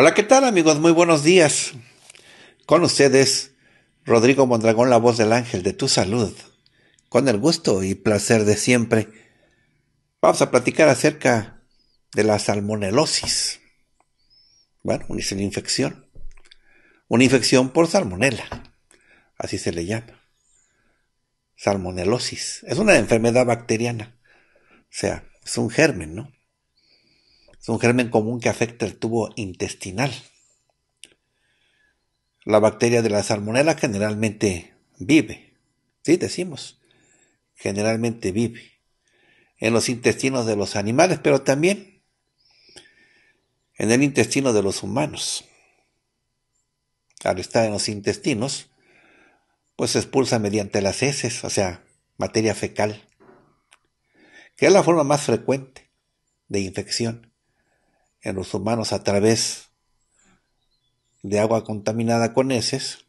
Hola, ¿qué tal amigos? Muy buenos días. Con ustedes, Rodrigo Mondragón, la voz del ángel de tu salud. Con el gusto y placer de siempre, vamos a platicar acerca de la salmonelosis. Bueno, es una infección. Una infección por salmonela, así se le llama. Salmonelosis. Es una enfermedad bacteriana. O sea, es un germen, ¿no? Es un germen común que afecta el tubo intestinal. La bacteria de la salmonela generalmente vive, sí decimos, generalmente vive en los intestinos de los animales, pero también en el intestino de los humanos. Al estar en los intestinos, pues se expulsa mediante las heces, o sea, materia fecal, que es la forma más frecuente de infección en los humanos a través de agua contaminada con heces,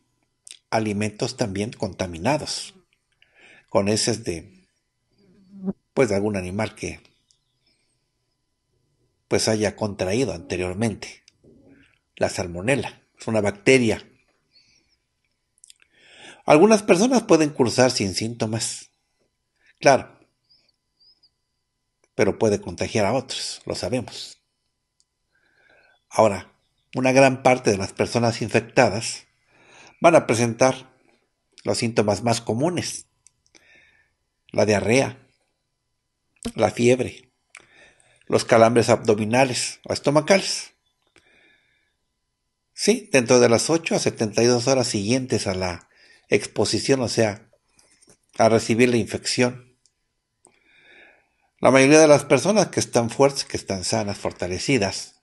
alimentos también contaminados, con heces de, pues, de algún animal que, pues, haya contraído anteriormente. La salmonela es una bacteria. Algunas personas pueden cursar sin síntomas, claro, pero puede contagiar a otros, lo sabemos. Ahora, una gran parte de las personas infectadas van a presentar los síntomas más comunes. La diarrea, la fiebre, los calambres abdominales o estomacales. Sí, dentro de las 8 a 72 horas siguientes a la exposición, o sea, a recibir la infección. La mayoría de las personas que están fuertes, que están sanas, fortalecidas,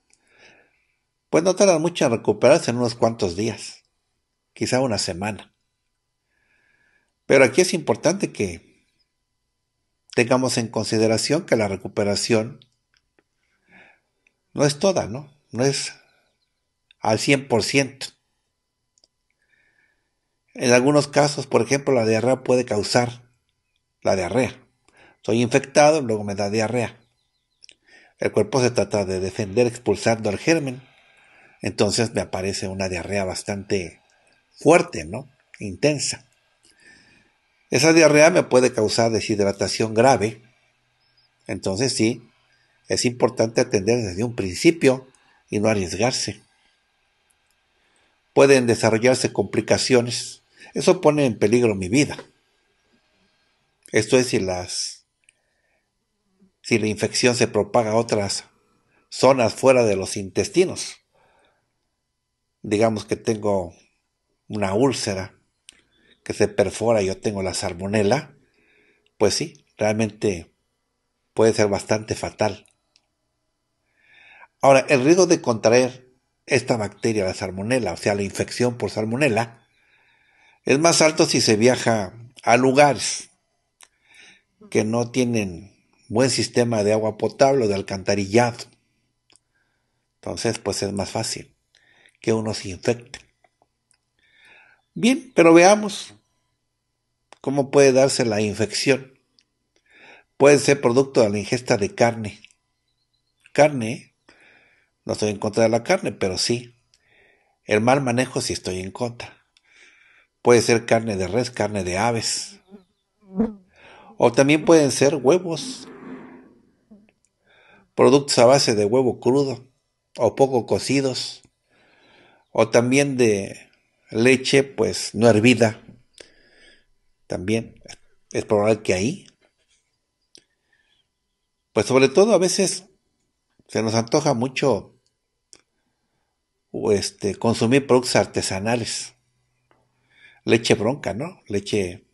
pues no tardan mucho en recuperarse en unos cuantos días, quizá una semana. Pero aquí es importante que tengamos en consideración que la recuperación no es toda, ¿no? No es al 100%. En algunos casos, por ejemplo, la diarrea puede causar la diarrea. Soy infectado, luego me da diarrea. El cuerpo se trata de defender expulsando al germen entonces me aparece una diarrea bastante fuerte, ¿no? Intensa. Esa diarrea me puede causar deshidratación grave. Entonces sí, es importante atender desde un principio y no arriesgarse. Pueden desarrollarse complicaciones. Eso pone en peligro mi vida. Esto es si las si la infección se propaga a otras zonas fuera de los intestinos digamos que tengo una úlcera que se perfora, y yo tengo la salmonela, pues sí, realmente puede ser bastante fatal. Ahora, el riesgo de contraer esta bacteria, la salmonela, o sea, la infección por salmonela, es más alto si se viaja a lugares que no tienen buen sistema de agua potable o de alcantarillado. Entonces, pues es más fácil que uno se infecte. Bien, pero veamos cómo puede darse la infección. Puede ser producto de la ingesta de carne. Carne, no estoy en contra de la carne, pero sí. El mal manejo sí estoy en contra. Puede ser carne de res, carne de aves. O también pueden ser huevos. Productos a base de huevo crudo o poco cocidos o también de leche pues no hervida. También es probable que ahí. Pues sobre todo a veces se nos antoja mucho este, consumir productos artesanales. Leche bronca, ¿no? Leche...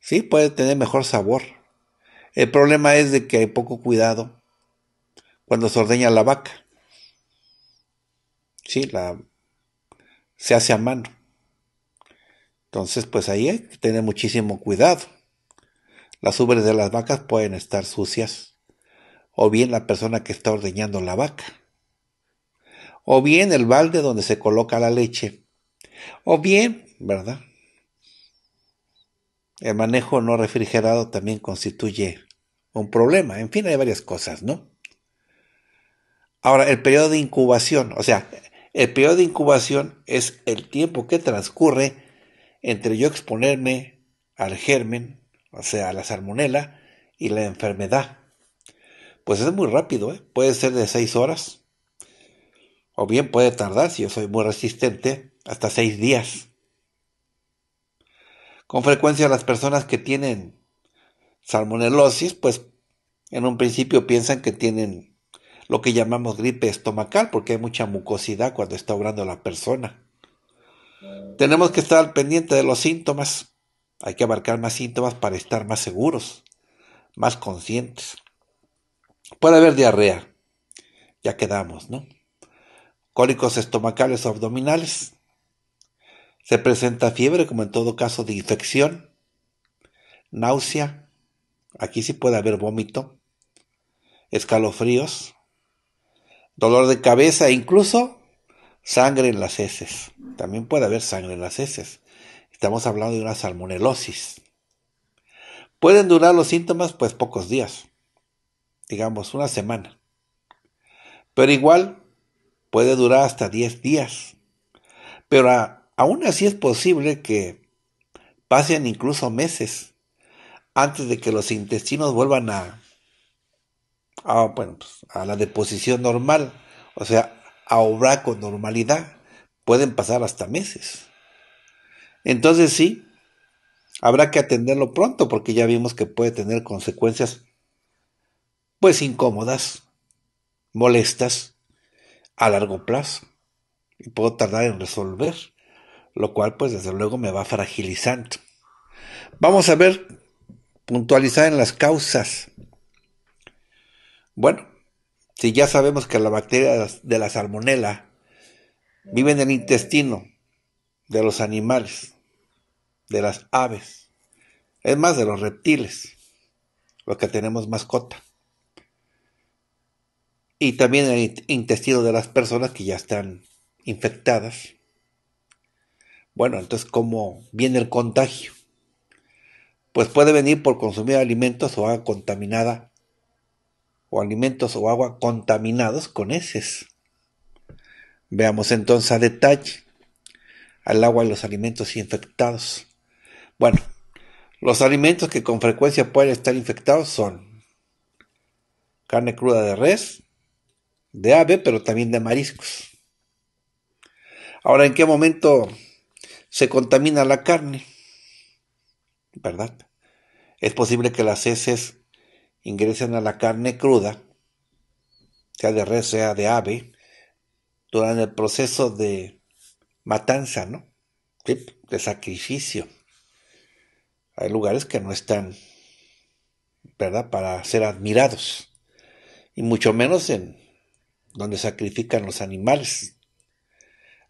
Sí, puede tener mejor sabor. El problema es de que hay poco cuidado cuando se ordeña la vaca. Sí, la, se hace a mano. Entonces, pues ahí hay que tener muchísimo cuidado. Las ubres de las vacas pueden estar sucias. O bien la persona que está ordeñando la vaca. O bien el balde donde se coloca la leche. O bien, ¿verdad? El manejo no refrigerado también constituye un problema. En fin, hay varias cosas, ¿no? Ahora, el periodo de incubación, o sea, el periodo de incubación es el tiempo que transcurre entre yo exponerme al germen, o sea, a la salmonela, y la enfermedad. Pues es muy rápido, ¿eh? puede ser de seis horas, o bien puede tardar, si yo soy muy resistente, hasta seis días. Con frecuencia las personas que tienen salmonelosis, pues en un principio piensan que tienen lo que llamamos gripe estomacal, porque hay mucha mucosidad cuando está obrando la persona. Tenemos que estar pendiente de los síntomas. Hay que abarcar más síntomas para estar más seguros, más conscientes. Puede haber diarrea, ya quedamos, ¿no? Cólicos estomacales o abdominales. Se presenta fiebre, como en todo caso de infección. Náusea. Aquí sí puede haber vómito. Escalofríos dolor de cabeza e incluso sangre en las heces. También puede haber sangre en las heces. Estamos hablando de una salmonelosis. Pueden durar los síntomas pues pocos días, digamos una semana. Pero igual puede durar hasta 10 días. Pero aún así es posible que pasen incluso meses antes de que los intestinos vuelvan a a, ah, pues, a la deposición normal, o sea, a obrar con normalidad, pueden pasar hasta meses. Entonces sí, habrá que atenderlo pronto porque ya vimos que puede tener consecuencias pues incómodas, molestas, a largo plazo. Y puedo tardar en resolver, lo cual pues desde luego me va fragilizando. Vamos a ver, puntualizar en las causas bueno, si ya sabemos que las bacterias de la salmonela viven en el intestino de los animales, de las aves, es más, de los reptiles, los que tenemos mascota. Y también en el intestino de las personas que ya están infectadas. Bueno, entonces, ¿cómo viene el contagio? Pues puede venir por consumir alimentos o agua contaminada o alimentos o agua contaminados con heces. Veamos entonces a detalle al agua y los alimentos infectados. Bueno, los alimentos que con frecuencia pueden estar infectados son carne cruda de res, de ave, pero también de mariscos. Ahora, ¿en qué momento se contamina la carne? ¿Verdad? Es posible que las heces ingresan a la carne cruda, sea de res, sea de ave, durante el proceso de matanza, ¿no? De sacrificio. Hay lugares que no están, ¿verdad?, para ser admirados. Y mucho menos en donde sacrifican los animales.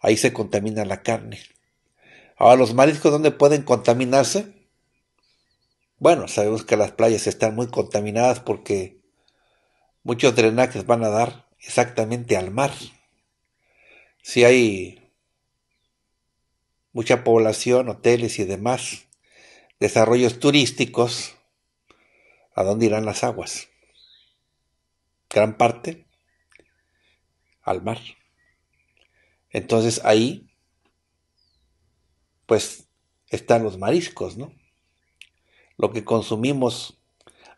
Ahí se contamina la carne. Ahora, los mariscos, ¿dónde pueden contaminarse? Bueno, sabemos que las playas están muy contaminadas porque muchos drenajes van a dar exactamente al mar. Si hay mucha población, hoteles y demás desarrollos turísticos, ¿a dónde irán las aguas? Gran parte al mar. Entonces ahí, pues están los mariscos, ¿no? lo que consumimos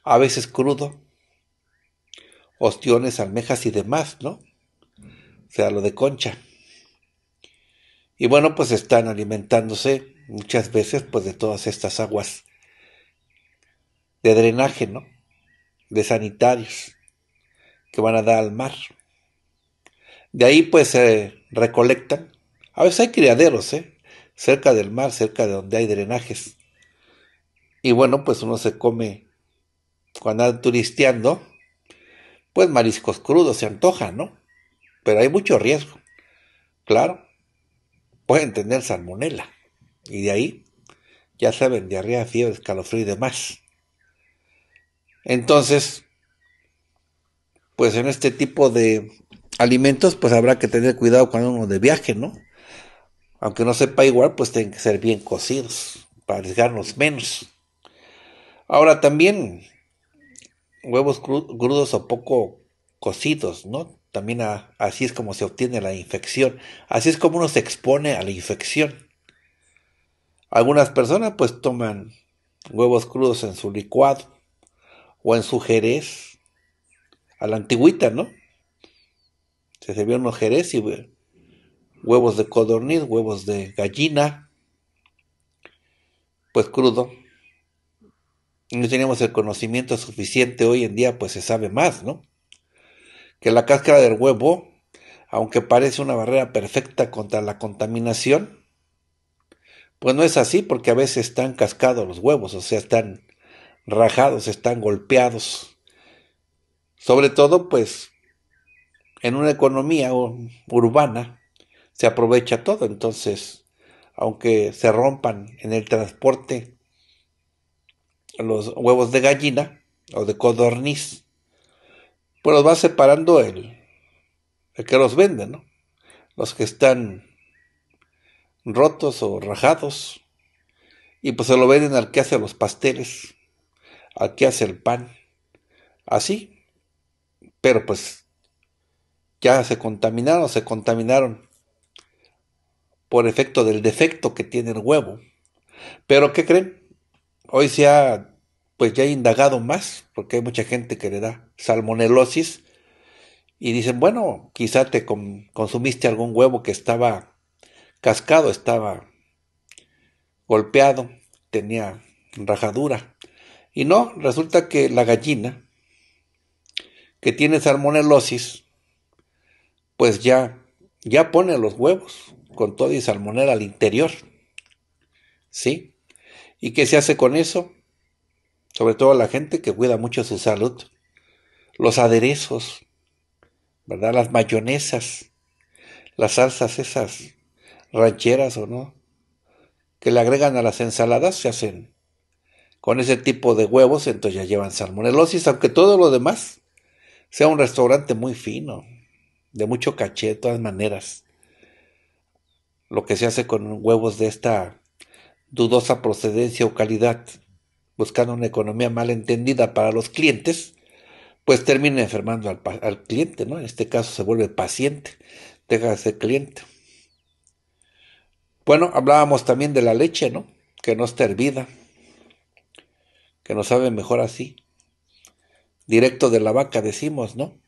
a veces crudo, ostiones, almejas y demás, ¿no? O sea, lo de concha. Y bueno, pues están alimentándose muchas veces pues de todas estas aguas de drenaje, ¿no? De sanitarios que van a dar al mar. De ahí pues se recolectan. A veces hay criaderos, ¿eh? Cerca del mar, cerca de donde hay drenajes. Y bueno, pues uno se come, cuando anda turisteando, pues mariscos crudos se antoja, ¿no? Pero hay mucho riesgo. Claro, pueden tener salmonela. Y de ahí, ya saben, diarrea, fiebre, escalofrío y demás. Entonces, pues en este tipo de alimentos, pues habrá que tener cuidado cuando uno de viaje, ¿no? Aunque no sepa igual, pues tienen que ser bien cocidos, para arriesgarnos menos. Ahora también huevos crudos o poco cocidos, ¿no? También así es como se obtiene la infección, así es como uno se expone a la infección. Algunas personas pues toman huevos crudos en su licuado o en su jerez, a la antigüita, ¿no? Se servían unos jerez y eh, huevos de codorniz, huevos de gallina, pues crudo, no teníamos el conocimiento suficiente hoy en día, pues se sabe más, ¿no? Que la cáscara del huevo, aunque parece una barrera perfecta contra la contaminación, pues no es así porque a veces están cascados los huevos, o sea, están rajados, están golpeados. Sobre todo, pues, en una economía urbana se aprovecha todo, entonces, aunque se rompan en el transporte, los huevos de gallina o de codorniz, pues los va separando el, que los vende, ¿no? Los que están rotos o rajados, y pues se lo venden al que hace los pasteles, al que hace el pan, así, pero pues ya se contaminaron, se contaminaron por efecto del defecto que tiene el huevo. Pero ¿qué creen? Hoy se ha pues ya indagado más, porque hay mucha gente que le da salmonelosis y dicen, bueno, quizá te consumiste algún huevo que estaba cascado, estaba golpeado, tenía rajadura. Y no, resulta que la gallina que tiene salmonelosis, pues ya, ya pone los huevos con todo y salmonela al interior. ¿Sí? ¿Y qué se hace con eso? Sobre todo la gente que cuida mucho su salud. Los aderezos, ¿verdad? Las mayonesas, las salsas esas, rancheras o no, que le agregan a las ensaladas, se hacen con ese tipo de huevos, entonces ya llevan salmonelosis, aunque todo lo demás sea un restaurante muy fino, de mucho caché de todas maneras. Lo que se hace con huevos de esta dudosa procedencia o calidad, buscando una economía mal entendida para los clientes, pues termina enfermando al, cliente, ¿no? En este caso se vuelve paciente, deja de ser cliente. Bueno, hablábamos también de la leche, ¿no? Que no está hervida, que no sabe mejor así. Directo de la vaca, decimos, ¿no?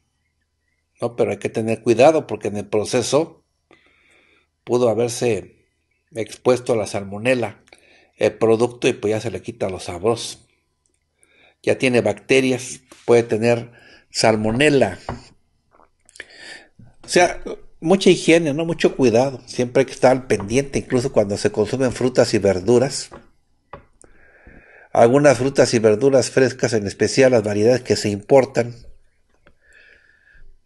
No, pero hay que tener cuidado porque en el proceso pudo haberse expuesto a la salmonela el producto y pues ya se le quita los sabros. Ya tiene bacterias, puede tener salmonela. O sea, mucha higiene, ¿no? Mucho cuidado. Siempre hay que estar al pendiente, incluso cuando se consumen frutas y verduras. Algunas frutas y verduras frescas, en especial las variedades que se importan,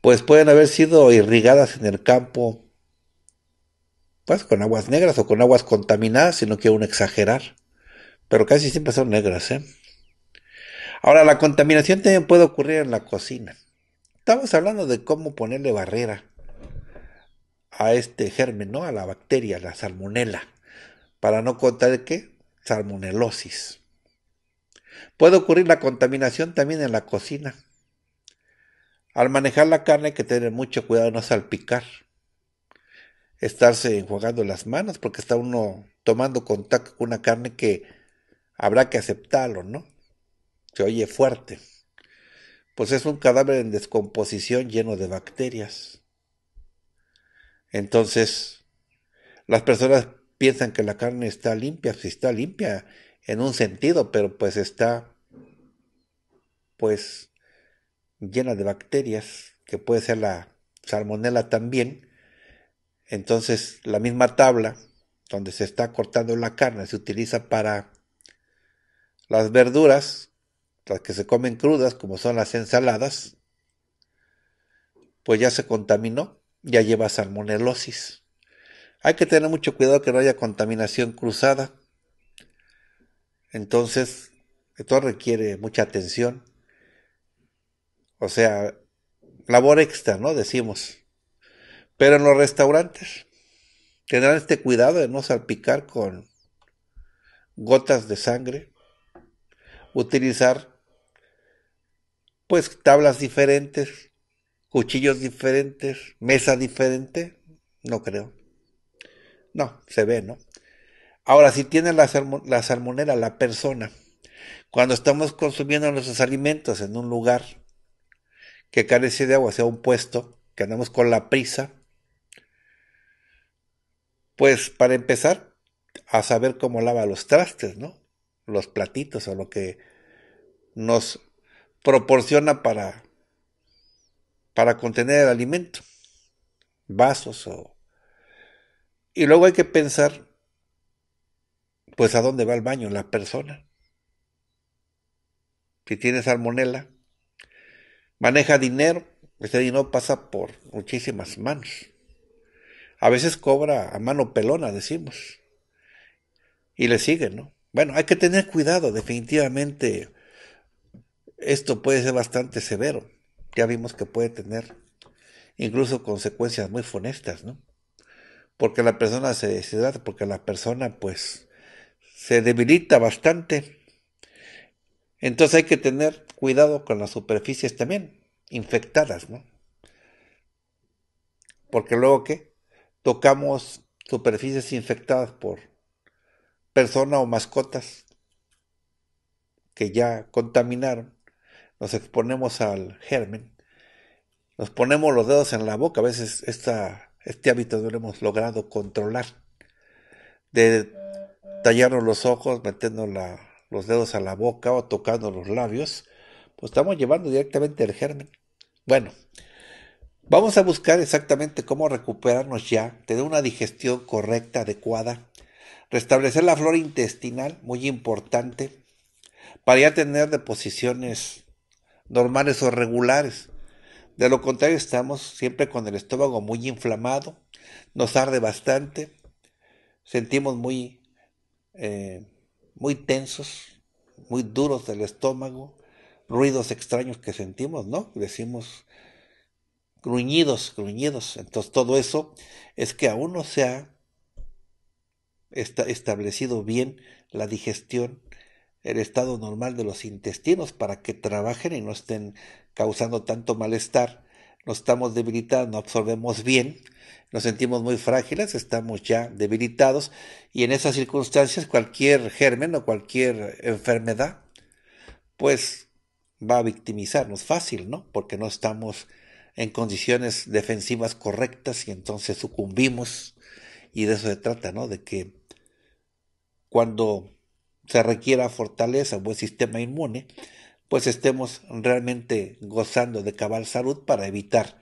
pues pueden haber sido irrigadas en el campo con aguas negras o con aguas contaminadas, si no quiero exagerar. Pero casi siempre son negras, ¿eh? Ahora, la contaminación también puede ocurrir en la cocina. Estamos hablando de cómo ponerle barrera a este germen, A la bacteria, la salmonela, para no contar qué, salmonelosis. Puede ocurrir la contaminación también en la cocina. Al manejar la carne hay que tener mucho cuidado de no salpicar estarse enjuagando las manos porque está uno tomando contacto con una carne que habrá que aceptarlo, ¿no? Se oye fuerte. Pues es un cadáver en descomposición lleno de bacterias. Entonces, las personas piensan que la carne está limpia, si está limpia en un sentido, pero pues está pues llena de bacterias, que puede ser la salmonela también, entonces, la misma tabla donde se está cortando la carne se utiliza para las verduras, las que se comen crudas, como son las ensaladas, pues ya se contaminó, ya lleva salmonelosis. Hay que tener mucho cuidado que no haya contaminación cruzada. Entonces, esto requiere mucha atención. O sea, labor extra, ¿no? Decimos. Pero en los restaurantes tendrán este cuidado de no salpicar con gotas de sangre, utilizar pues tablas diferentes, cuchillos diferentes, mesa diferente, no creo. No, se ve, ¿no? Ahora, si tiene la, la salmonera la persona, cuando estamos consumiendo nuestros alimentos en un lugar que carece de agua, sea un puesto, que andamos con la prisa, pues para empezar, a saber cómo lava los trastes, ¿no? Los platitos o lo que nos proporciona para, para contener el alimento, vasos o... Y luego hay que pensar, pues a dónde va el baño la persona. Si tiene salmonela, maneja dinero, ese dinero pasa por muchísimas manos a veces cobra a mano pelona, decimos. Y le sigue, ¿no? Bueno, hay que tener cuidado, definitivamente esto puede ser bastante severo. Ya vimos que puede tener incluso consecuencias muy funestas, ¿no? Porque la persona se deshidrata, porque la persona pues se debilita bastante. Entonces hay que tener cuidado con las superficies también infectadas, ¿no? Porque luego qué? tocamos superficies infectadas por persona o mascotas que ya contaminaron, nos exponemos al germen, nos ponemos los dedos en la boca, a veces este hábito no lo hemos logrado controlar, de tallarnos los ojos, metiendo los dedos a la boca o tocando los labios, pues estamos llevando directamente el germen. Bueno, Vamos a buscar exactamente cómo recuperarnos ya, tener una digestión correcta, adecuada, restablecer la flora intestinal, muy importante, para ya tener deposiciones normales o regulares. De lo contrario, estamos siempre con el estómago muy inflamado, nos arde bastante, sentimos muy, eh, muy tensos, muy duros del estómago, ruidos extraños que sentimos, ¿no? Decimos, gruñidos, gruñidos. Entonces todo eso es que aún no se ha establecido bien la digestión, el estado normal de los intestinos para que trabajen y no estén causando tanto malestar. Nos estamos debilitados, no absorbemos bien, nos sentimos muy frágiles, estamos ya debilitados y en esas circunstancias cualquier germen o cualquier enfermedad pues va a victimizarnos fácil, ¿no? Porque no estamos en condiciones defensivas correctas y entonces sucumbimos. Y de eso se trata, ¿no? De que cuando se requiera fortaleza, buen sistema inmune, pues estemos realmente gozando de cabal salud para evitar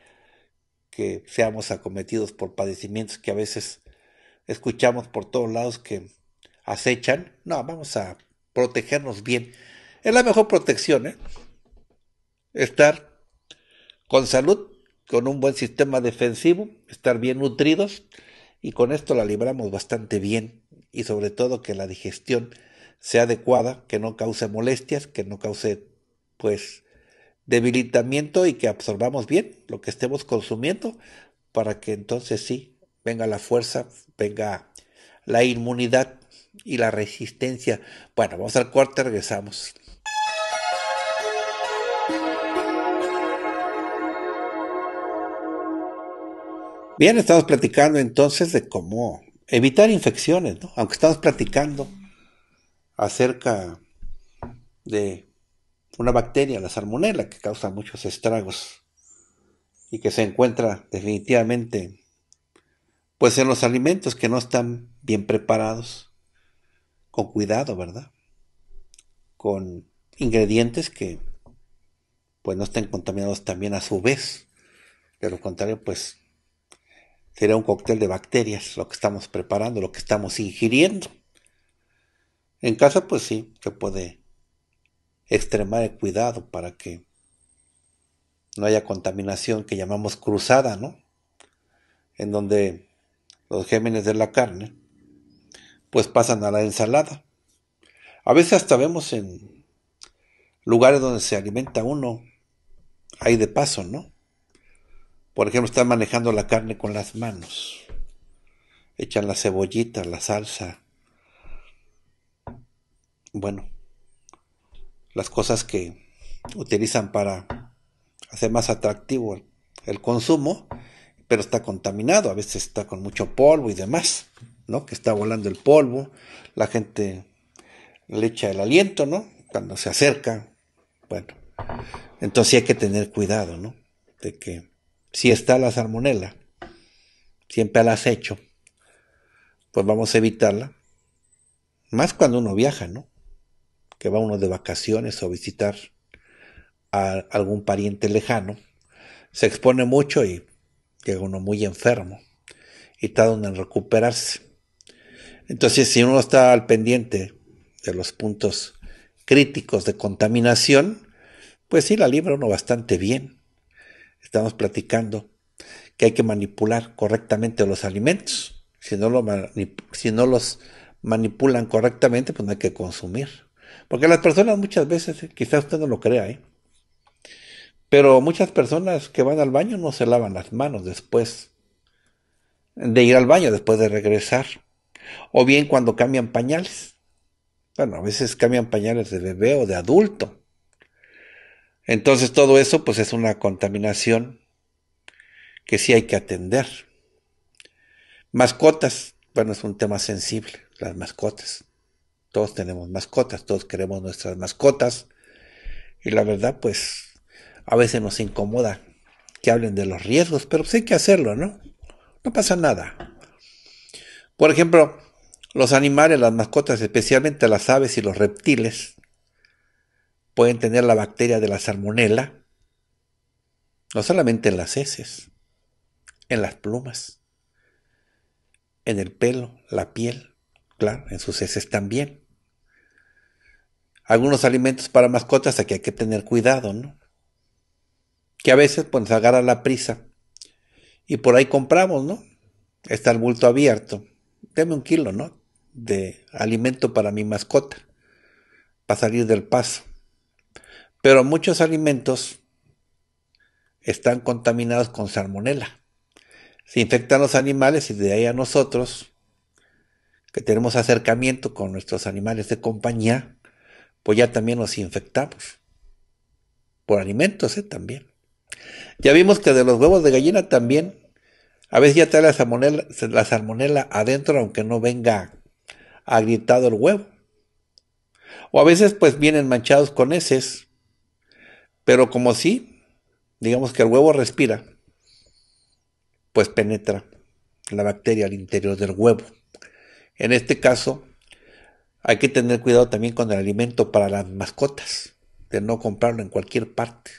que seamos acometidos por padecimientos que a veces escuchamos por todos lados que acechan. No, vamos a protegernos bien. Es la mejor protección, ¿eh? Estar con salud con un buen sistema defensivo, estar bien nutridos y con esto la libramos bastante bien y sobre todo que la digestión sea adecuada, que no cause molestias, que no cause pues debilitamiento y que absorbamos bien lo que estemos consumiendo para que entonces sí venga la fuerza, venga la inmunidad y la resistencia. Bueno, vamos al corte, regresamos. Bien, estamos platicando entonces de cómo evitar infecciones, ¿no? Aunque estamos platicando acerca de una bacteria, la salmonela, que causa muchos estragos y que se encuentra definitivamente pues en los alimentos que no están bien preparados, con cuidado, ¿verdad? Con ingredientes que pues no estén contaminados también a su vez. De lo contrario, pues Sería un cóctel de bacterias lo que estamos preparando, lo que estamos ingiriendo. En casa, pues sí, que puede extremar el cuidado para que no haya contaminación que llamamos cruzada, ¿no? En donde los gémenes de la carne, pues pasan a la ensalada. A veces hasta vemos en lugares donde se alimenta uno, hay de paso, ¿no? Por ejemplo, están manejando la carne con las manos. Echan la cebollita, la salsa. Bueno, las cosas que utilizan para hacer más atractivo el consumo, pero está contaminado, a veces está con mucho polvo y demás, ¿no? Que está volando el polvo, la gente le echa el aliento, ¿no? Cuando se acerca, bueno, entonces hay que tener cuidado, ¿no? De que si está la salmonela, siempre al acecho, pues vamos a evitarla. Más cuando uno viaja, ¿no? Que va uno de vacaciones o a visitar a algún pariente lejano, se expone mucho y llega uno muy enfermo y tarda en recuperarse. Entonces, si uno está al pendiente de los puntos críticos de contaminación, pues sí la libra uno bastante bien estamos platicando que hay que manipular correctamente los alimentos. Si no, lo si no los manipulan correctamente, pues no hay que consumir. Porque las personas muchas veces, eh, quizás usted no lo crea, ¿eh? pero muchas personas que van al baño no se lavan las manos después de ir al baño, después de regresar. O bien cuando cambian pañales. Bueno, a veces cambian pañales de bebé o de adulto. Entonces todo eso pues es una contaminación que sí hay que atender. Mascotas, bueno, es un tema sensible, las mascotas. Todos tenemos mascotas, todos queremos nuestras mascotas. Y la verdad, pues, a veces nos incomoda que hablen de los riesgos, pero pues hay que hacerlo, ¿no? No pasa nada. Por ejemplo, los animales, las mascotas, especialmente las aves y los reptiles, pueden tener la bacteria de la salmonela, no solamente en las heces, en las plumas, en el pelo, la piel, claro, en sus heces también. Algunos alimentos para mascotas aquí hay que tener cuidado, ¿no? Que a veces pues, agarra la prisa y por ahí compramos, ¿no? Está el bulto abierto. Deme un kilo, ¿no? De alimento para mi mascota, para salir del paso. Pero muchos alimentos están contaminados con salmonela. Se infectan los animales y de ahí a nosotros, que tenemos acercamiento con nuestros animales de compañía, pues ya también nos infectamos. Por alimentos, ¿eh? También. Ya vimos que de los huevos de gallina también, a veces ya trae la salmonela, la salmonela adentro, aunque no venga agrietado el huevo. O a veces pues vienen manchados con heces pero como sí, digamos que el huevo respira, pues penetra la bacteria al interior del huevo. En este caso, hay que tener cuidado también con el alimento para las mascotas, de no comprarlo en cualquier parte.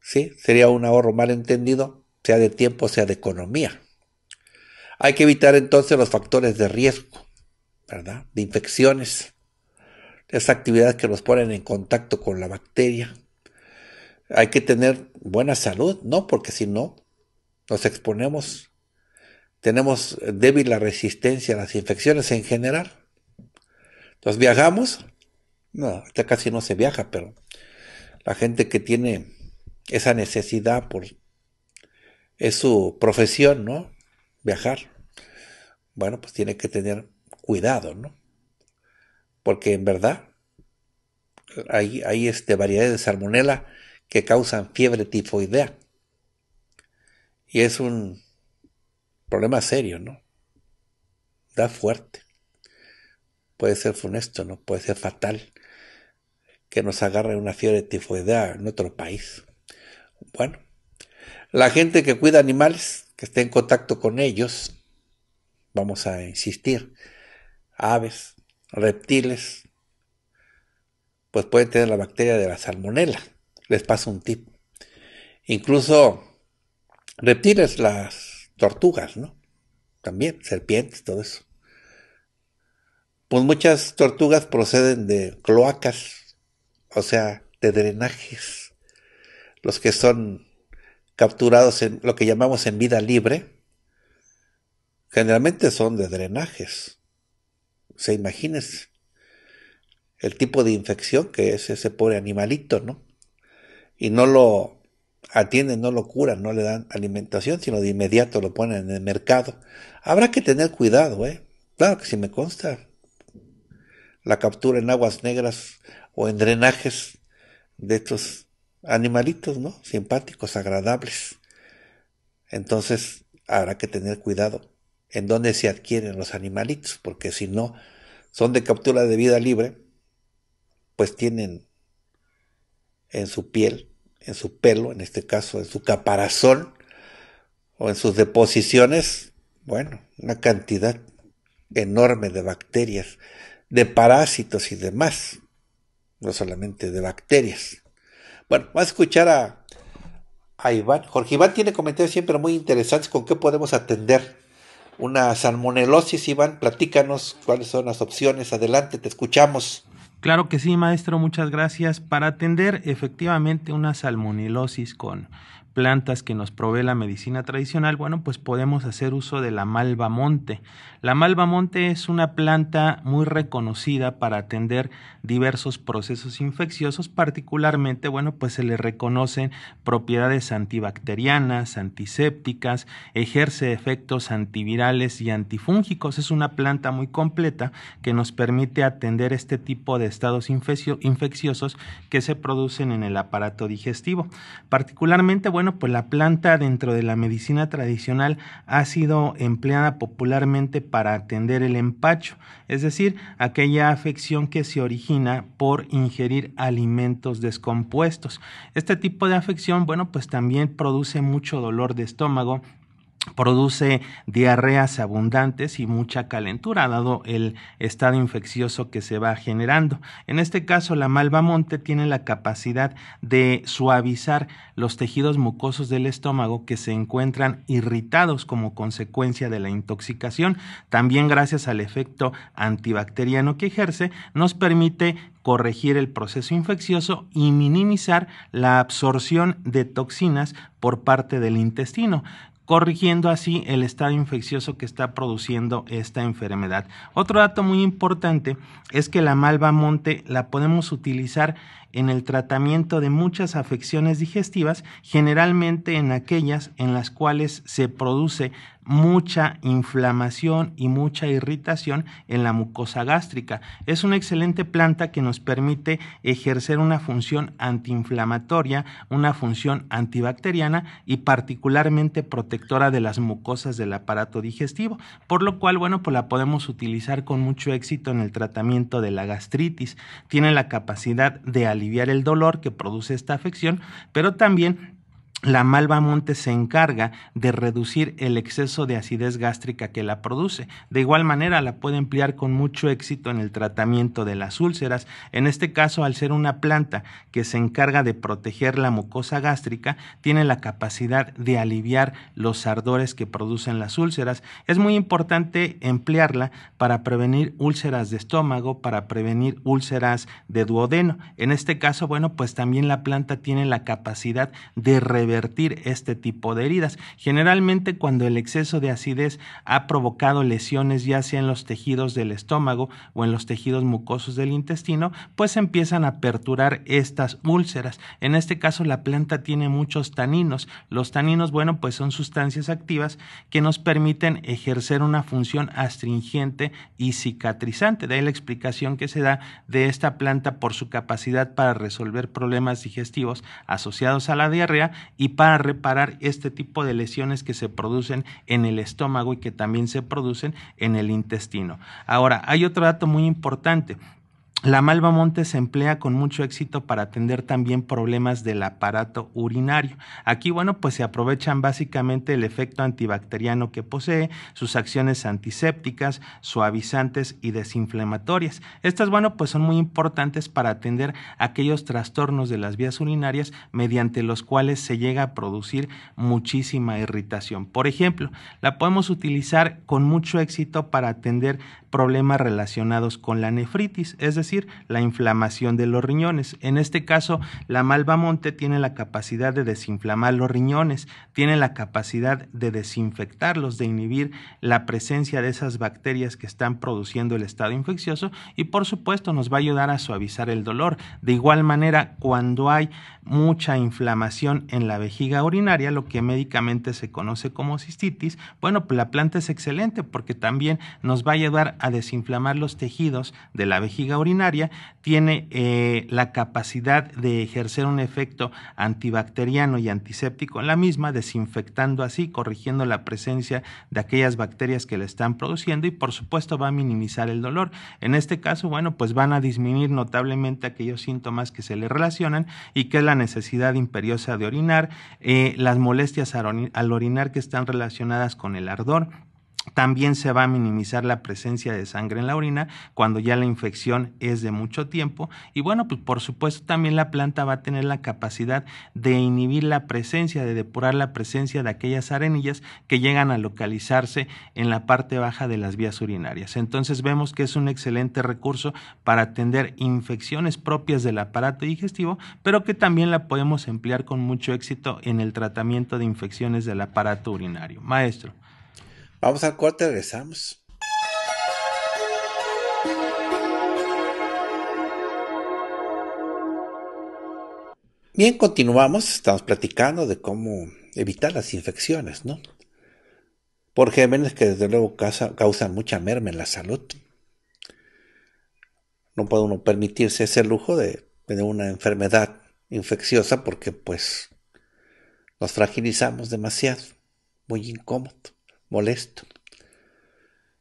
¿Sí? Sería un ahorro mal entendido, sea de tiempo, sea de economía. Hay que evitar entonces los factores de riesgo, ¿verdad? De infecciones, esas actividades que nos ponen en contacto con la bacteria, hay que tener buena salud, ¿no? Porque si no, nos exponemos, tenemos débil la resistencia a las infecciones en general. Entonces viajamos, no, hasta casi no se viaja, pero la gente que tiene esa necesidad por es su profesión, ¿no? Viajar. Bueno, pues tiene que tener cuidado, ¿no? Porque en verdad hay, hay este, variedades de salmonela que causan fiebre tifoidea. Y es un problema serio, ¿no? Da fuerte. Puede ser funesto, ¿no? Puede ser fatal que nos agarre una fiebre tifoidea en otro país. Bueno, la gente que cuida animales, que esté en contacto con ellos, vamos a insistir, aves, reptiles, pues puede tener la bacteria de la salmonela les paso un tip. Incluso reptiles, las tortugas, ¿no? También, serpientes, todo eso. Pues muchas tortugas proceden de cloacas, o sea, de drenajes, los que son capturados en lo que llamamos en vida libre, generalmente son de drenajes. se imagines el tipo de infección que es ese pobre animalito, ¿no? y no lo atienden, no lo curan, no le dan alimentación, sino de inmediato lo ponen en el mercado. Habrá que tener cuidado, ¿eh? Claro que si me consta. La captura en aguas negras o en drenajes de estos animalitos, ¿no? Simpáticos, agradables. Entonces, habrá que tener cuidado en dónde se adquieren los animalitos, porque si no son de captura de vida libre, pues tienen en su piel, en su pelo, en este caso, en su caparazón o en sus deposiciones, bueno, una cantidad enorme de bacterias, de parásitos y demás, no solamente de bacterias. Bueno, vamos a escuchar a, a Iván. Jorge Iván tiene comentarios siempre muy interesantes con qué podemos atender una salmonelosis, Iván. Platícanos cuáles son las opciones. Adelante, te escuchamos. Claro que sí, maestro, muchas gracias. Para atender efectivamente una salmonelosis con plantas que nos provee la medicina tradicional, bueno, pues podemos hacer uso de la malva monte. La malva monte es una planta muy reconocida para atender diversos procesos infecciosos, particularmente, bueno, pues se le reconocen propiedades antibacterianas, antisépticas, ejerce efectos antivirales y antifúngicos. Es una planta muy completa que nos permite atender este tipo de estados infecciosos que se producen en el aparato digestivo. Particularmente, bueno, bueno, pues la planta dentro de la medicina tradicional ha sido empleada popularmente para atender el empacho, es decir, aquella afección que se origina por ingerir alimentos descompuestos. Este tipo de afección, bueno, pues también produce mucho dolor de estómago, produce diarreas abundantes y mucha calentura, dado el estado infeccioso que se va generando. En este caso, la malvamonte tiene la capacidad de suavizar los tejidos mucosos del estómago que se encuentran irritados como consecuencia de la intoxicación. También gracias al efecto antibacteriano que ejerce, nos permite corregir el proceso infeccioso y minimizar la absorción de toxinas por parte del intestino corrigiendo así el estado infeccioso que está produciendo esta enfermedad. Otro dato muy importante es que la malva monte la podemos utilizar en el tratamiento de muchas afecciones digestivas, generalmente en aquellas en las cuales se produce mucha inflamación y mucha irritación en la mucosa gástrica. Es una excelente planta que nos permite ejercer una función antiinflamatoria, una función antibacteriana y particularmente protectora de las mucosas del aparato digestivo, por lo cual, bueno, pues la podemos utilizar con mucho éxito en el tratamiento de la gastritis. Tiene la capacidad de alimentar aliviar el dolor que produce esta afección, pero también la malva monte se encarga de reducir el exceso de acidez gástrica que la produce. De igual manera, la puede emplear con mucho éxito en el tratamiento de las úlceras. En este caso, al ser una planta que se encarga de proteger la mucosa gástrica, tiene la capacidad de aliviar los ardores que producen las úlceras. Es muy importante emplearla para prevenir úlceras de estómago, para prevenir úlceras de duodeno. En este caso, bueno, pues también la planta tiene la capacidad de este tipo de heridas. Generalmente cuando el exceso de acidez ha provocado lesiones ya sea en los tejidos del estómago o en los tejidos mucosos del intestino, pues empiezan a aperturar estas úlceras. En este caso la planta tiene muchos taninos. Los taninos, bueno, pues son sustancias activas que nos permiten ejercer una función astringente y cicatrizante. De ahí la explicación que se da de esta planta por su capacidad para resolver problemas digestivos asociados a la diarrea y para reparar este tipo de lesiones que se producen en el estómago y que también se producen en el intestino. Ahora, hay otro dato muy importante. La malva monte se emplea con mucho éxito para atender también problemas del aparato urinario. Aquí, bueno, pues se aprovechan básicamente el efecto antibacteriano que posee, sus acciones antisépticas, suavizantes y desinflamatorias. Estas, bueno, pues son muy importantes para atender aquellos trastornos de las vías urinarias mediante los cuales se llega a producir muchísima irritación. Por ejemplo, la podemos utilizar con mucho éxito para atender problemas relacionados con la nefritis, es decir, decir, la inflamación de los riñones. En este caso, la malvamonte tiene la capacidad de desinflamar los riñones, tiene la capacidad de desinfectarlos, de inhibir la presencia de esas bacterias que están produciendo el estado infeccioso y por supuesto nos va a ayudar a suavizar el dolor. De igual manera, cuando hay mucha inflamación en la vejiga urinaria, lo que médicamente se conoce como cistitis, bueno, pues la planta es excelente porque también nos va a ayudar a desinflamar los tejidos de la vejiga urinaria tiene eh, la capacidad de ejercer un efecto antibacteriano y antiséptico en la misma, desinfectando así, corrigiendo la presencia de aquellas bacterias que le están produciendo y por supuesto va a minimizar el dolor. En este caso, bueno, pues van a disminuir notablemente aquellos síntomas que se le relacionan y que es la necesidad imperiosa de orinar, eh, las molestias al orinar que están relacionadas con el ardor, también se va a minimizar la presencia de sangre en la orina cuando ya la infección es de mucho tiempo. Y bueno, pues por supuesto también la planta va a tener la capacidad de inhibir la presencia, de depurar la presencia de aquellas arenillas que llegan a localizarse en la parte baja de las vías urinarias. Entonces vemos que es un excelente recurso para atender infecciones propias del aparato digestivo, pero que también la podemos emplear con mucho éxito en el tratamiento de infecciones del aparato urinario. Maestro. Vamos al corte, regresamos. Bien, continuamos. Estamos platicando de cómo evitar las infecciones, ¿no? Por gérmenes que desde luego causan mucha merma en la salud. No puede uno permitirse ese lujo de tener una enfermedad infecciosa porque pues nos fragilizamos demasiado, muy incómodo molesto.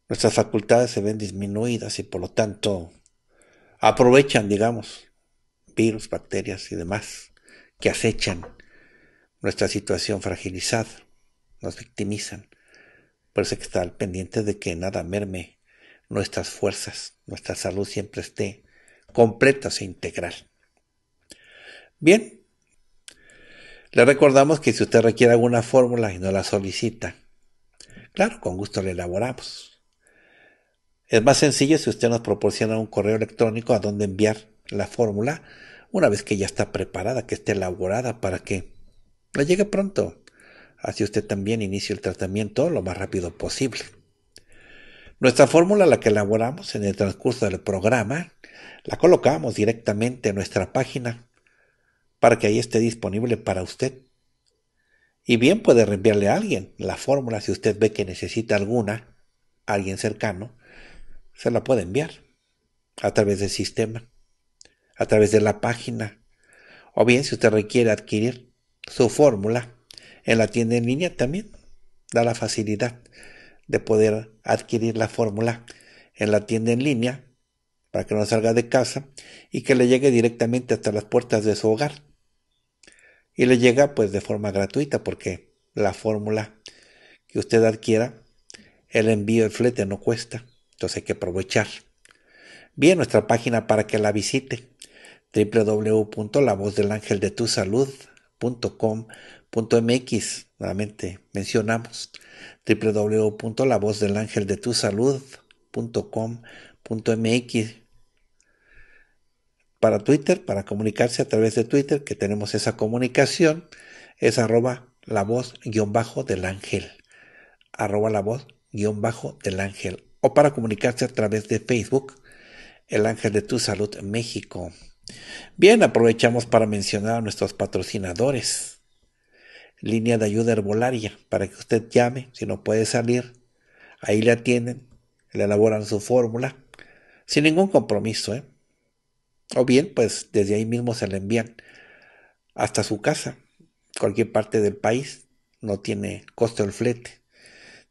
Nuestras facultades se ven disminuidas y por lo tanto aprovechan, digamos, virus, bacterias y demás que acechan nuestra situación fragilizada, nos victimizan. Por eso hay que estar pendiente de que nada merme nuestras fuerzas, nuestra salud siempre esté completa e integral. Bien, le recordamos que si usted requiere alguna fórmula y no la solicita, Claro, con gusto le elaboramos. Es más sencillo si usted nos proporciona un correo electrónico a donde enviar la fórmula una vez que ya está preparada, que esté elaborada para que la llegue pronto. Así usted también inicie el tratamiento lo más rápido posible. Nuestra fórmula, la que elaboramos en el transcurso del programa, la colocamos directamente en nuestra página para que ahí esté disponible para usted y bien puede reenviarle a alguien la fórmula si usted ve que necesita alguna, alguien cercano, se la puede enviar a través del sistema, a través de la página. O bien si usted requiere adquirir su fórmula en la tienda en línea también da la facilidad de poder adquirir la fórmula en la tienda en línea para que no salga de casa y que le llegue directamente hasta las puertas de su hogar y le llega pues de forma gratuita porque la fórmula que usted adquiera, el envío, el flete no cuesta, entonces hay que aprovechar. Bien, nuestra página para que la visite, www.lavozdelangeldetusalud.com.mx, nuevamente mencionamos, www.lavozdelangeldetusalud.com.mx para Twitter, para comunicarse a través de Twitter, que tenemos esa comunicación, es arroba la voz guión bajo del ángel. Arroba la voz guión bajo del ángel. O para comunicarse a través de Facebook, el ángel de tu salud México. Bien, aprovechamos para mencionar a nuestros patrocinadores. Línea de ayuda herbolaria para que usted llame si no puede salir. Ahí le atienden, le elaboran su fórmula sin ningún compromiso. ¿eh? O bien, pues desde ahí mismo se la envían hasta su casa. Cualquier parte del país no tiene costo el flete.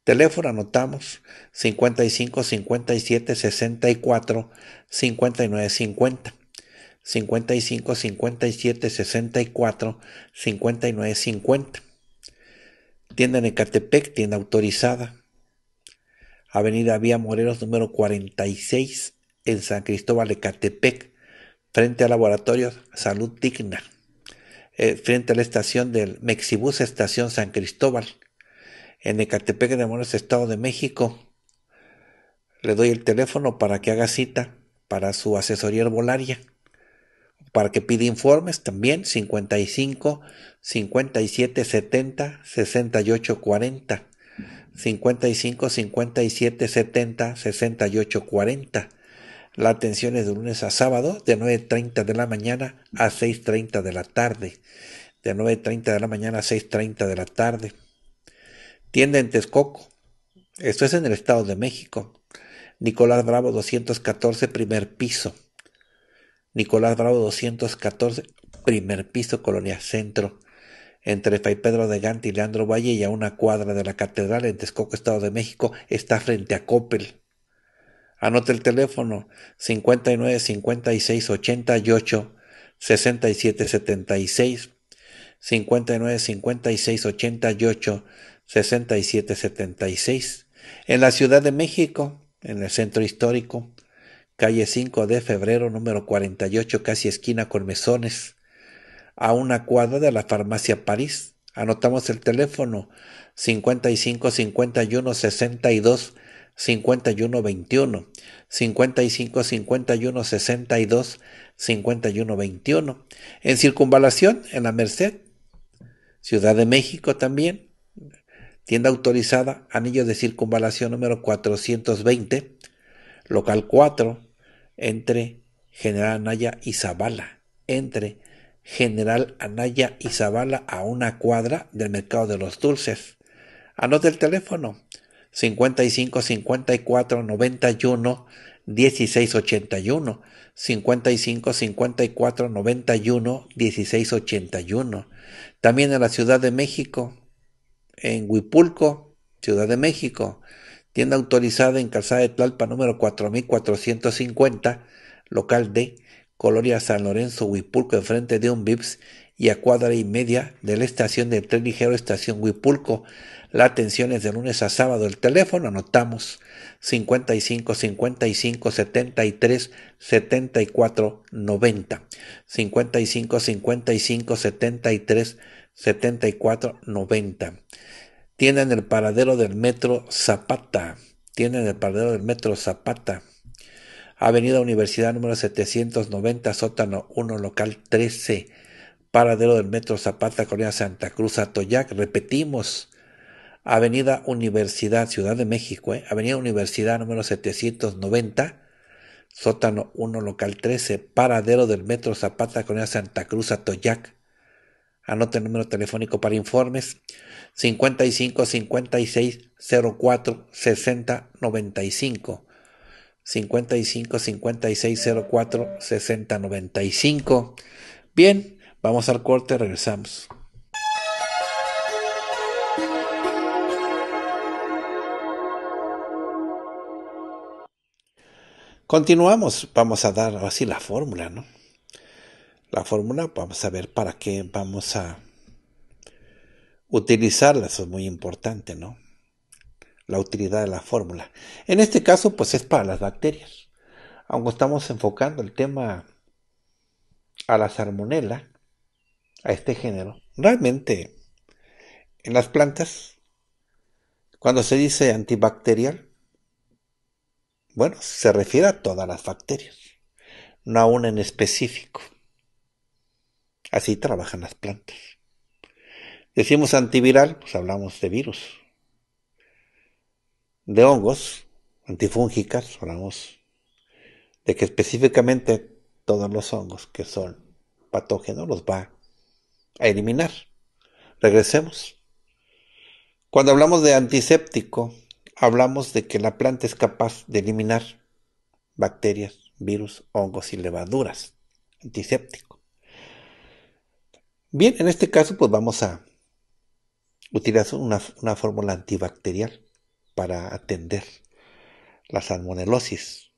Teléfono anotamos 55 57 64 59 50. 55 57 64 59 50. Tienda en Ecatepec, tienda autorizada. Avenida Vía Moreros, número 46 en San Cristóbal, Ecatepec frente al laboratorio Salud Digna, eh, frente a la estación del Mexibus Estación San Cristóbal, en Ecatepec de Morelos Estado de México. Le doy el teléfono para que haga cita para su asesoría herbolaria. Para que pida informes también 55 57 70 68 40. 55 57 70 68 40 la atención es de lunes a sábado, de 9.30 de la mañana a 6.30 de la tarde. De 9.30 de la mañana a 6.30 de la tarde. Tienda en Texcoco. Esto es en el Estado de México. Nicolás Bravo 214, primer piso. Nicolás Bravo 214, primer piso, Colonia Centro. Entre Fray Pedro de Gante y Leandro Valle y a una cuadra de la catedral en Texcoco, Estado de México, está frente a Coppel. Anote el teléfono 59 56 88 67 76 59 56 88 67 76 en la Ciudad de México, en el centro histórico, calle 5 de febrero, número 48, casi esquina con mesones, a una cuadra de la farmacia París. Anotamos el teléfono 55 51 62 51 21, 55 51 62, 51 21. En circunvalación, en la Merced, Ciudad de México también, tienda autorizada, anillo de circunvalación número 420, local 4, entre General Anaya y Zabala, entre General Anaya y Zabala a una cuadra del mercado de los dulces. anote el teléfono 55 54 91 16 81. 55 54 91 16 81. También en la Ciudad de México, en Huipulco, Ciudad de México. Tienda autorizada en Calzada de Tlalpa número 4450, local de Colonia San Lorenzo, Huipulco, enfrente de un VIPS y a cuadra y media de la estación del tren ligero Estación Huipulco. La atención es de lunes a sábado. El teléfono anotamos 55 55 73 74 90. 55 55 73 74 90. Tienen el paradero del metro Zapata. Tienen el paradero del metro Zapata. Avenida Universidad número 790, sótano 1, local 13. Paradero del metro Zapata, Colonia Santa Cruz, Atoyac. Repetimos. Avenida Universidad, Ciudad de México, eh, Avenida Universidad número 790, sótano 1, local 13, paradero del Metro Zapata, con Santa Cruz, Atoyac. Anote el número telefónico para informes 55 56 04 60 95. 55 56 04 60 95. Bien, vamos al corte, regresamos. Continuamos, vamos a dar así la fórmula, ¿no? La fórmula, vamos a ver para qué vamos a utilizarla, eso es muy importante, ¿no? La utilidad de la fórmula. En este caso, pues es para las bacterias. Aunque estamos enfocando el tema a la salmonela, a este género, realmente en las plantas, cuando se dice antibacterial, bueno, se refiere a todas las bacterias, no a una en específico. Así trabajan las plantas. Decimos antiviral, pues hablamos de virus. De hongos, antifúngicas, hablamos de que específicamente todos los hongos que son patógenos los va a eliminar. Regresemos. Cuando hablamos de antiséptico, hablamos de que la planta es capaz de eliminar bacterias, virus, hongos y levaduras. Antiséptico. Bien, en este caso pues vamos a utilizar una, fórmula antibacterial para atender la salmonelosis.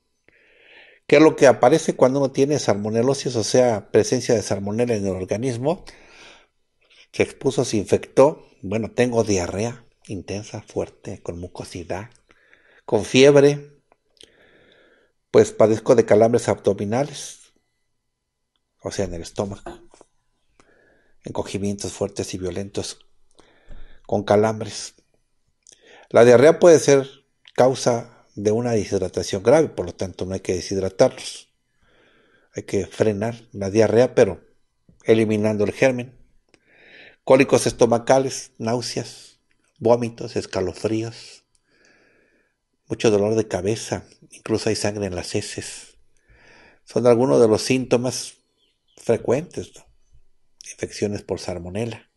¿Qué es lo que aparece cuando uno tiene salmonelosis, o sea, presencia de salmonela en el organismo? Se expuso, se infectó, bueno, tengo diarrea, intensa, fuerte, con mucosidad, con fiebre, pues padezco de calambres abdominales, o sea, en el estómago, encogimientos fuertes y violentos, con calambres. La diarrea puede ser causa de una deshidratación grave, por lo tanto no hay que deshidratarlos. Hay que frenar la diarrea, pero eliminando el germen. Cólicos estomacales, náuseas, vómitos, escalofríos, mucho dolor de cabeza, incluso hay sangre en las heces. Son algunos de los síntomas frecuentes, infecciones por salmonela.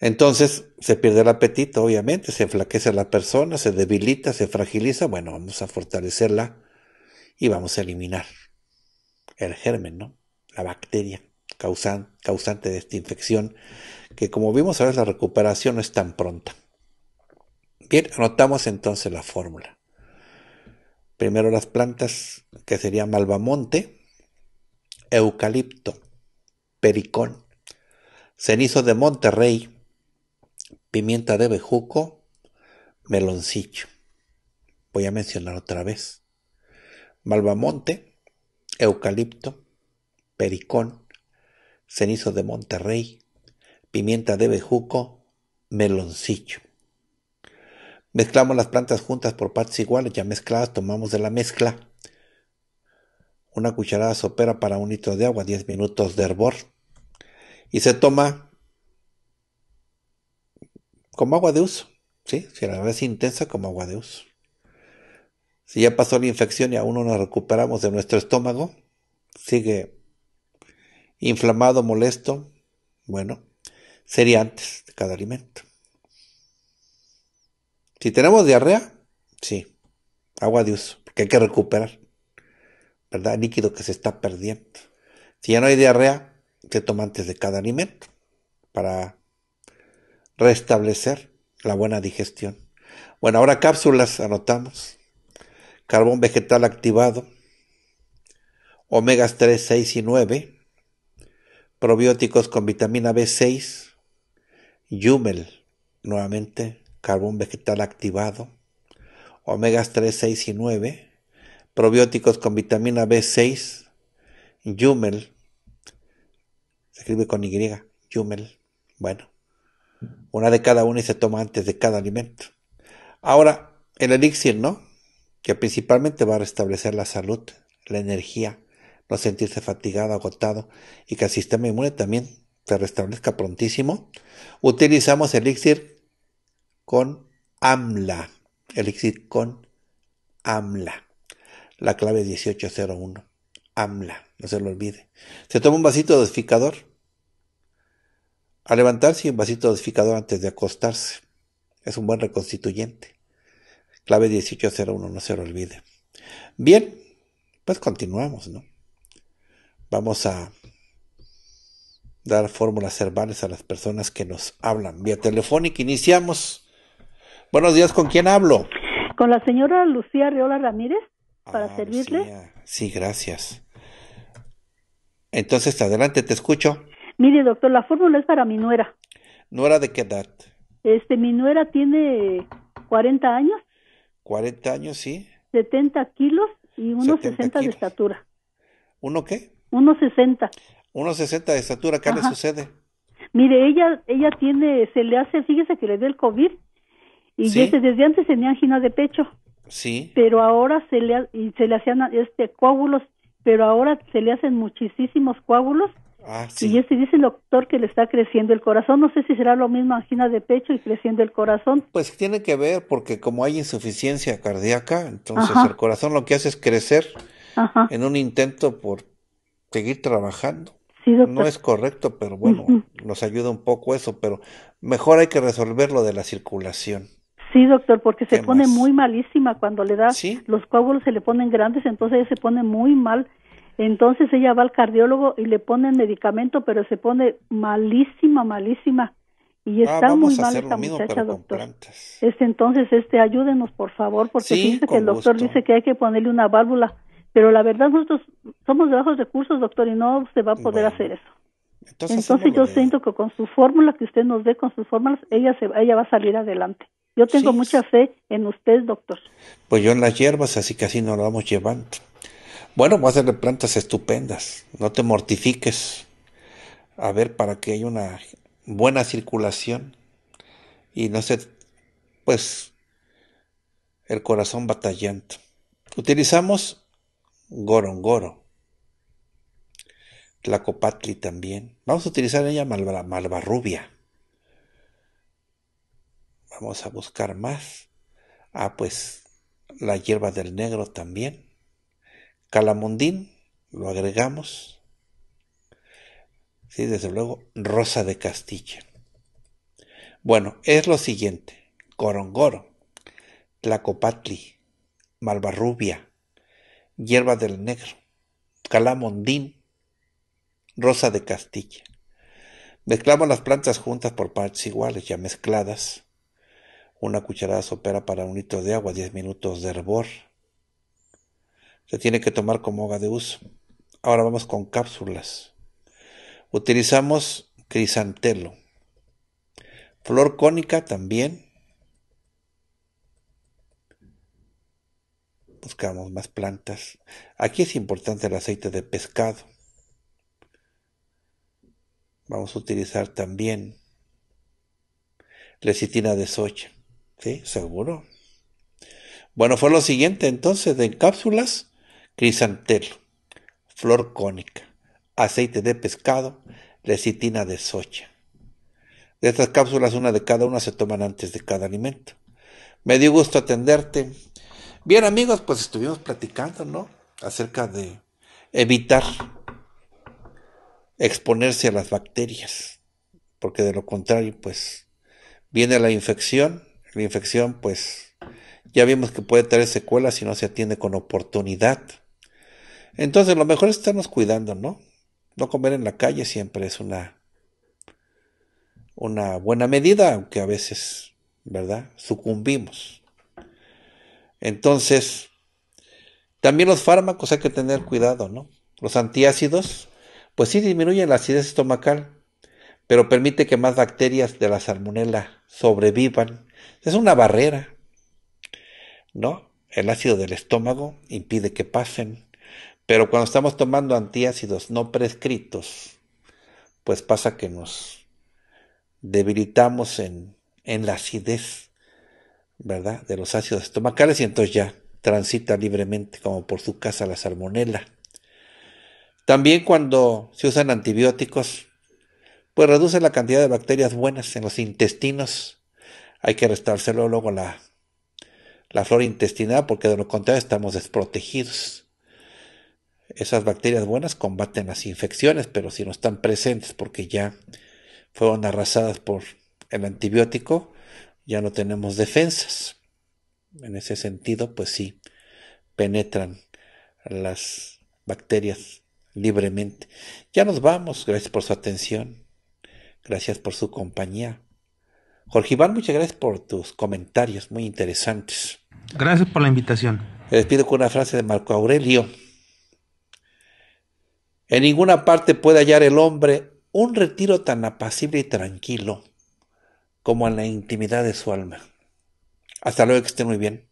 Entonces se pierde el apetito, obviamente, se enflaquece la persona, se debilita, se fragiliza. Bueno, vamos a fortalecerla y vamos a eliminar el germen, ¿no? La bacteria causante de esta infección, que como vimos a la recuperación no es tan pronta. Bien, anotamos entonces la fórmula. Primero las plantas, que sería malvamonte, eucalipto, pericón, cenizo de Monterrey, pimienta de bejuco, meloncillo. Voy a mencionar otra vez. Malvamonte, eucalipto, pericón, cenizo de Monterrey, pimienta de bejuco, meloncillo. Mezclamos las plantas juntas por partes iguales, ya mezcladas, tomamos de la mezcla una cucharada sopera para un litro de agua, 10 minutos de hervor. Y se toma como agua de uso, ¿sí? Si la verdad es intensa, como agua de uso. Si ya pasó la infección y aún no nos recuperamos de nuestro estómago, sigue inflamado, molesto, bueno, sería antes de cada alimento. Si tenemos diarrea, sí, agua de uso, porque hay que recuperar, ¿verdad? líquido que se está perdiendo. Si ya no hay diarrea, se toma antes de cada alimento para restablecer la buena digestión. Bueno, ahora cápsulas anotamos. Carbón vegetal activado, omegas 3, 6 y 9, probióticos con vitamina B6, Yumel, nuevamente, carbón vegetal activado, omegas 3, 6 y 9, probióticos con vitamina B6, Yumel, se escribe con Y, Yumel, bueno, una de cada una y se toma antes de cada alimento. Ahora, el elixir, ¿no? Que principalmente va a restablecer la salud, la energía, no sentirse fatigado, agotado y que el sistema inmune también se restablezca prontísimo, utilizamos elixir con AMLA. Elixir con AMLA. La clave 1801. AMLA, no se lo olvide. Se toma un vasito de dosificador. a levantarse, y un vasito de dosificador antes de acostarse. Es un buen reconstituyente. Clave 1801, no se lo olvide. Bien, pues continuamos, ¿no? Vamos a dar fórmulas verbales a las personas que nos hablan vía telefónica. Iniciamos. Buenos días, ¿con quién hablo? Con la señora Lucía Riola Ramírez, para ah, servirle. Sí, gracias. Entonces, adelante, te escucho. Mire, doctor, la fórmula es para mi nuera. ¿Nuera de qué edad? Este, mi nuera tiene 40 años. 40 años, sí. 70 kilos y unos 60 de estatura. ¿Uno qué? 1.60. 1.60 de estatura, ¿qué le sucede? Mire, ella ella tiene, se le hace, fíjese que le dio el COVID y desde, antes tenía angina de pecho. Sí. Pero ahora se le, y se le hacían este coágulos, pero ahora se le hacen muchísimos coágulos. Ah, sí. Y este dice el doctor que le está creciendo el corazón. No sé si será lo mismo angina de pecho y creciendo el corazón. Pues tiene que ver porque como hay insuficiencia cardíaca, entonces el corazón lo que hace es crecer en un intento por seguir trabajando. Sí, no es correcto, pero bueno, nos ayuda un poco eso, pero mejor hay que resolver lo de la circulación. Sí, doctor, porque se pone muy malísima cuando le da, los coágulos se le ponen grandes, entonces ella se pone muy mal. Entonces ella va al cardiólogo y le ponen medicamento, pero se pone malísima, malísima. Y ah, está muy mal esta muchacha, doctor. Este, entonces, este, ayúdenos, por favor, porque que el doctor dice que hay que ponerle una válvula pero la verdad nosotros somos de bajos recursos, doctor, y no se va a poder hacer eso. Entonces, yo siento que con su fórmula que usted nos dé, con sus fórmulas, ella, se, ella va a salir adelante. Yo tengo mucha fe en usted, doctor. Pues yo en las hierbas, así que así nos lo vamos llevando. Bueno, vas a hacerle plantas estupendas, no te mortifiques. A ver, para que haya una buena circulación y no sé pues, el corazón batallando. Utilizamos Gorongoro. Tlacopatli también. Vamos a utilizar ella Malvarrubia. Vamos a buscar más. Ah, pues la hierba del negro también. Calamundín, lo agregamos. Sí, desde luego, Rosa de Castilla. Bueno, es lo siguiente. Gorongoro, Tlacopatli, Malvarrubia, hierba del negro, calamondín, rosa de Castilla. Mezclamos las plantas juntas por partes iguales, ya mezcladas. Una cucharada sopera para un litro de agua, 10 minutos de hervor. Se tiene que tomar como hoga de uso. Ahora vamos con cápsulas. Utilizamos crisantelo. Flor cónica también, Buscamos más plantas. Aquí es importante el aceite de pescado. Vamos a utilizar también lecitina de soya. ¿Sí? Seguro. Bueno, fue lo siguiente entonces de cápsulas, crisantelo, flor cónica, aceite de pescado, lecitina de soya. De estas cápsulas, una de cada una se toman antes de cada alimento. Me dio gusto atenderte. Bien amigos, pues estuvimos platicando, ¿no? Acerca de evitar exponerse a las bacterias, porque de lo contrario, pues viene la infección, la infección pues ya vimos que puede traer secuelas si no se atiende con oportunidad. Entonces lo mejor es estarnos cuidando, ¿no? No comer en la calle siempre es una, una buena medida, aunque a veces, ¿verdad? Sucumbimos. Entonces, también los fármacos hay que tener cuidado, ¿no? Los antiácidos, pues sí disminuyen la acidez estomacal, pero permite que más bacterias de la salmonella sobrevivan. Es una barrera, ¿no? El ácido del estómago impide que pasen, pero cuando estamos tomando antiácidos no prescritos, pues pasa que nos debilitamos en, en la acidez ¿verdad? De los ácidos estomacales y entonces ya transita libremente como por su casa la salmonela. También cuando se usan antibióticos, pues reduce la cantidad de bacterias buenas en los intestinos. Hay que restárselo luego la, la flora intestinal porque de lo contrario estamos desprotegidos. Esas bacterias buenas combaten las infecciones, pero si no están presentes porque ya fueron arrasadas por el antibiótico, ya no tenemos defensas. En ese sentido, pues sí, penetran las bacterias libremente. Ya nos vamos, gracias por su atención, gracias por su compañía. Jorge Iván, muchas gracias por tus comentarios muy interesantes. Gracias por la invitación. Les despido con una frase de Marco Aurelio. En ninguna parte puede hallar el hombre un retiro tan apacible y tranquilo como a la intimidad de su alma. Hasta luego, que esté muy bien.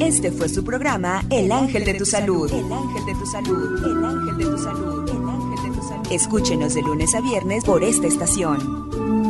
Este fue su programa El Ángel de tu Salud. El Ángel de tu Salud. El Ángel de tu Salud. El Ángel de tu Salud. Escúchenos de lunes a viernes por esta estación.